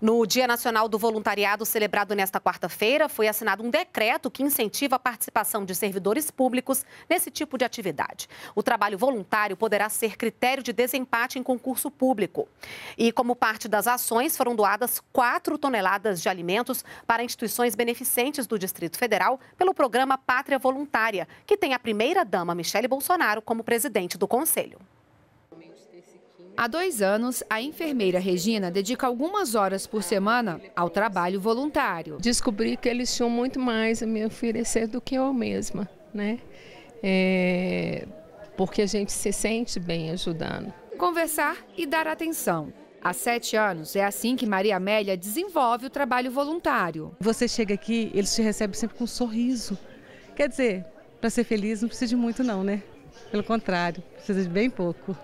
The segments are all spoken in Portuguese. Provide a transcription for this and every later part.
No Dia Nacional do Voluntariado, celebrado nesta quarta-feira, foi assinado um decreto que incentiva a participação de servidores públicos nesse tipo de atividade. O trabalho voluntário poderá ser critério de desempate em concurso público. E, como parte das ações, foram doadas 4 toneladas de alimentos para instituições beneficentes do Distrito Federal pelo programa Pátria Voluntária, que tem a primeira-dama Michele Bolsonaro como presidente do Conselho. Há dois anos, a enfermeira Regina dedica algumas horas por semana ao trabalho voluntário. Descobri que eles tinham muito mais a me oferecer do que eu mesma, né? É... porque a gente se sente bem ajudando. Conversar e dar atenção. Há sete anos, é assim que Maria Amélia desenvolve o trabalho voluntário. Você chega aqui, eles te recebem sempre com um sorriso. Quer dizer, para ser feliz não precisa de muito não, né? Pelo contrário, precisa de bem pouco.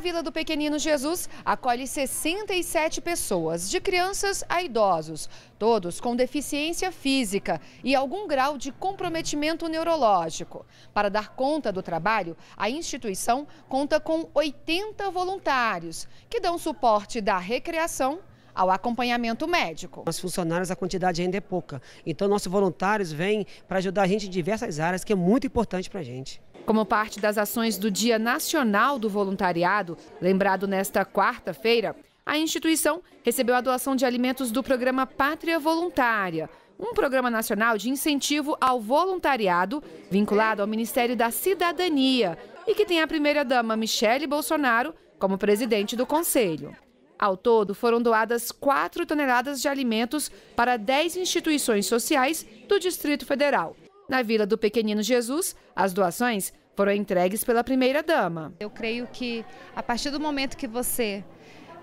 A Vila do Pequenino Jesus acolhe 67 pessoas, de crianças a idosos, todos com deficiência física e algum grau de comprometimento neurológico. Para dar conta do trabalho, a instituição conta com 80 voluntários, que dão suporte da recreação ao acompanhamento médico. As funcionárias, a quantidade ainda é pouca. Então, nossos voluntários vêm para ajudar a gente em diversas áreas, que é muito importante para a gente. Como parte das ações do Dia Nacional do Voluntariado, lembrado nesta quarta-feira, a instituição recebeu a doação de alimentos do programa Pátria Voluntária, um programa nacional de incentivo ao voluntariado vinculado ao Ministério da Cidadania e que tem a primeira-dama Michele Bolsonaro como presidente do conselho. Ao todo, foram doadas 4 toneladas de alimentos para 10 instituições sociais do Distrito Federal. Na Vila do Pequenino Jesus, as doações foram entregues pela primeira-dama. Eu creio que a partir do momento que você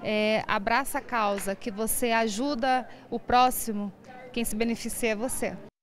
é, abraça a causa, que você ajuda o próximo, quem se beneficia é você.